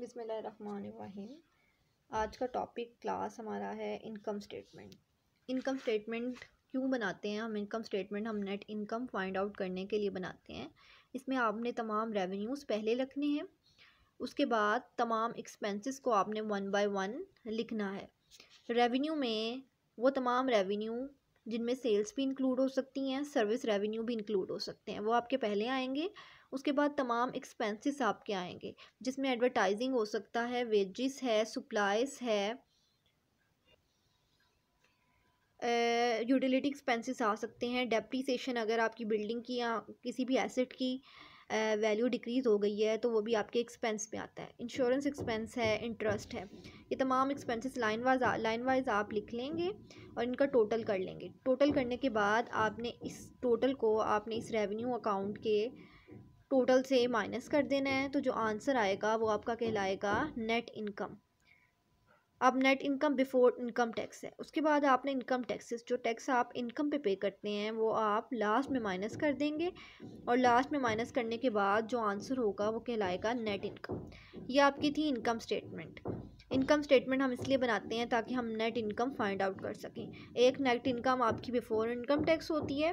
बिसमीम आज का टॉपिक क्लास हमारा है इनकम स्टेटमेंट इनकम स्टेटमेंट क्यों बनाते हैं हम इनकम स्टेटमेंट हम नेट इनकम फाइंड आउट करने के लिए बनाते हैं इसमें आपने तमाम रेवेन्यूज़ पहले रखने हैं उसके बाद तमाम एक्सपेंसेस को आपने वन बाय वन लिखना है रेवेन्यू में वो तमाम रेवेन्यू जिनमें सेल्स भी इंक्लूड हो सकती हैं सर्विस रेवेन्यू भी इंक्लूड हो सकते हैं वो आपके पहले आएंगे उसके बाद तमाम एक्सपेंसेस आपके आएंगे जिसमें एडवर्टाइजिंग हो सकता है वेजिस है सप्लाइज है यूटिलिटी एक्सपेंसेस आ सकते हैं डेप्रीसीशन अगर आपकी बिल्डिंग की या किसी भी एसेट की वैल्यू डिक्रीज़ हो गई है तो वो भी आपके एक्सपेंस में आता है इंश्योरेंस एक्सपेंस है इंटरेस्ट है ये तमाम expenses line wise line wise आप लिख लेंगे और इनका टोटल कर लेंगे टोटल करने के बाद आपने इस टोटल को आपने इस रेवेन्यू अकाउंट के टोटल से माइनस कर देना है तो जो आंसर आएगा वो आपका कहलाएगा नेट इनकम अब net income before income tax है उसके बाद आपने इनकम टैक्सेस जो टैक्स आप इनकम पे पे करते हैं वो आप लास्ट में माइनस कर देंगे और लास्ट में माइनस करने के बाद जो आंसर होगा वो कहलाएगा नेट इनकम ये आपकी थी इनकम स्टेटमेंट इनकम स्टेटमेंट हम इसलिए बनाते हैं ताकि हम नेट इनकम फाइंड आउट कर सकें एक नेट इनकम आपकी बिफ़ोर इनकम टैक्स होती है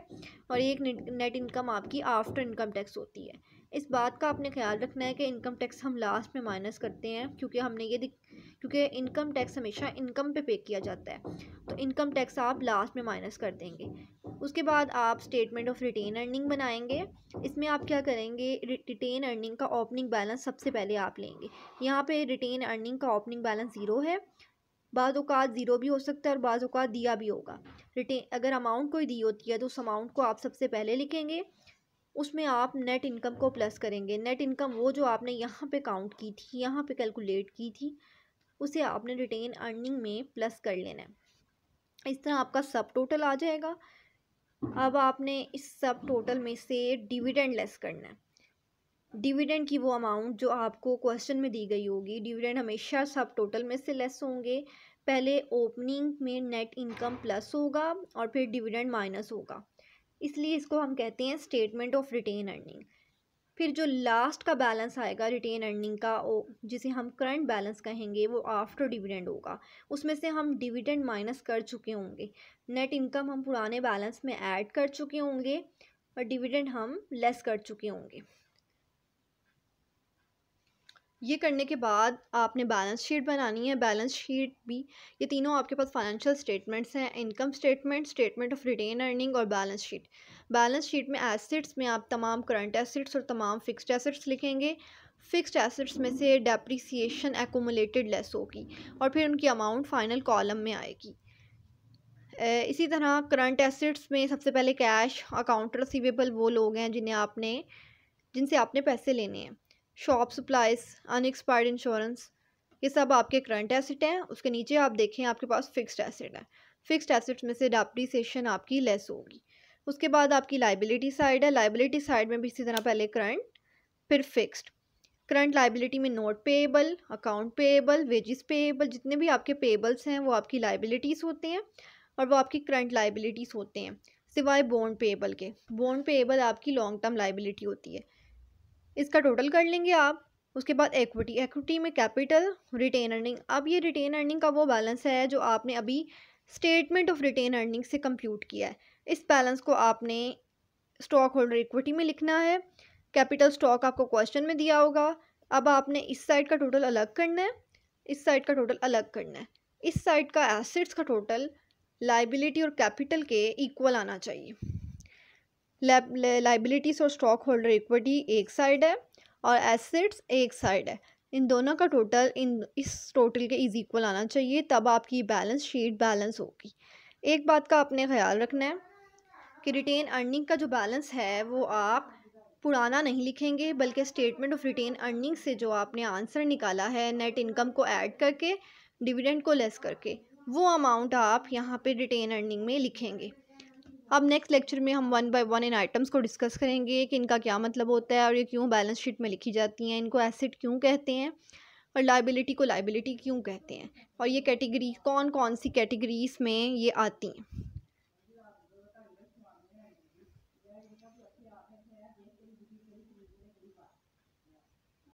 और एक नेट इनकम आपकी आफ्टर इनकम टैक्स होती है इस बात का आपने ख्याल रखना है कि इनकम टैक्स हम लास्ट में माइनस करते हैं क्योंकि हमने ये क्योंकि इनकम टैक्स हमेशा इनकम पे पे किया जाता है तो इनकम टैक्स आप लास्ट में माइनस कर देंगे उसके बाद आप स्टेटमेंट ऑफ रिटेन अर्निंग बनाएंगे इसमें आप क्या करेंगे रिटेन अर्निंग का ओपनिंग बैलेंस सबसे पहले आप लेंगे यहाँ पे रिटेन अर्निंग का ओपनिंग बैलेंस ज़ीरो है बाज़ अवत ज़ीरो भी हो सकता है और बाज़ अवत दिया भी होगा रिटेन अगर अमाउंट कोई दी होती है तो उस अमाउंट को आप सबसे पहले लिखेंगे उसमें आप नेट इनकम को प्लस करेंगे नेट इनकम वो जो आपने यहाँ पे काउंट की थी यहाँ पे कैलकुलेट की थी उसे आपने रिटेन अर्निंग में प्लस कर लेना है इस तरह आपका सब टोटल आ जाएगा अब आपने इस सब टोटल में से डिविडेंड लेस करना है डिविडेंड की वो अमाउंट जो आपको क्वेश्चन में दी गई होगी डिविडेंड हमेशा सब टोटल में से लेस होंगे पहले ओपनिंग में नेट इनकम प्लस होगा और फिर डिविडेंड माइनस होगा इसलिए इसको हम कहते हैं स्टेटमेंट ऑफ रिटेन अर्निंग फिर जो लास्ट का बैलेंस आएगा रिटेन अर्निंग का ओ जिसे हम करंट बैलेंस कहेंगे वो आफ्टर डिविडेंड होगा उसमें से हम डिविडेंड माइनस कर चुके होंगे नेट इनकम हम पुराने बैलेंस में ऐड कर चुके होंगे और डिविडेंड हम लेस कर चुके होंगे ये करने के बाद आपने बैलेंस शीट बनानी है बैलेंस शीट भी ये तीनों आपके पास फाइनेंशियल स्टेटमेंट्स हैं income statement statement of retain earning और बैलेंस शीट बैलेंस शीट में एसेट्स में आप तमाम करंट एसेट्स और तमाम फिक्स्ड एसेट्स लिखेंगे फिक्स्ड एसेट्स में से डेप्रिसिएशन एकोमोलेटेड लेस होगी और फिर उनकी अमाउंट फाइनल कॉलम में आएगी इसी तरह करंट एसेट्स में सबसे पहले कैश अकाउंट रिसिवेबल वो लोग हैं जिन्हें आपने जिनसे आपने पैसे लेने हैं शॉप सप्लाइज अनएक्सपायर्ड इंश्योरेंस ये सब आपके करंट एसेट हैं उसके नीचे आप देखें आपके पास फिक्स्ड एसिड है फिक्स्ड एसेट्स में से डेप्रीसीशन आपकी लेस होगी उसके बाद आपकी लाइबिलिटी साइड है लाइबिलिटी साइड में भी इसी तरह पहले करंट फिर फिक्स्ड करंट लाइबिलिटी में note payable account payable wages payable जितने भी आपके पेएबल्स हैं वो आपकी लाइबिलिटीज़ होते हैं और वो आपकी करंट लाइबिलिटीज़ होते हैं सिवाय बॉन्ड पेएबल के बॉन्ड पेएबल आपकी लॉन्ग टर्म लाइबिलिटी होती है इसका टोटल कर लेंगे आप उसके बाद एक्विटी एक्विटी में कैपिटल रिटेन अर्निंग अब ये रिटेन अर्निंग का वो बैलेंस है जो आपने अभी स्टेटमेंट ऑफ रिटेन अर्निंग से कंप्यूट किया है इस बैलेंस को आपने स्टॉक होल्डर इक्विटी में लिखना है कैपिटल स्टॉक आपको क्वेश्चन में दिया होगा अब आपने इस साइड का टोटल अलग करना है इस साइड का टोटल अलग करना है इस साइड का एसेट्स का टोटल लाइबिलिटी और कैपिटल के इक्वल आना चाहिए लाइबिलिटीज़ और स्टॉक होल्डर इक्विटी एक साइड है और एसेट्स एक साइड है इन दोनों का टोटल इन इस टोटल के इज इक्वल आना चाहिए तब आपकी बैलेंस शीट बैलेंस होगी एक बात का आपने ख्याल रखना है कि रिटेन अर्निंग का जो बैलेंस है वो आप पुराना नहीं लिखेंगे बल्कि स्टेटमेंट ऑफ रिटेन अर्निंग से जो आपने आंसर निकाला है नेट इनकम को ऐड करके डिविडेंड को लेस करके वो अमाउंट आप यहाँ पे रिटेन अर्निंग में लिखेंगे अब नेक्स्ट लेक्चर में हम वन बाय वन इन आइटम्स को डिस्कस करेंगे कि इनका क्या मतलब होता है और ये क्यों बैलेंस शीट में लिखी जाती हैं इनको एसेट क्यों कहते हैं और लाइबिलिटी को लाइबिलिटी क्यों कहते हैं और ये कैटेगरी कौन कौन सी कैटेगरीज में ये आती हैं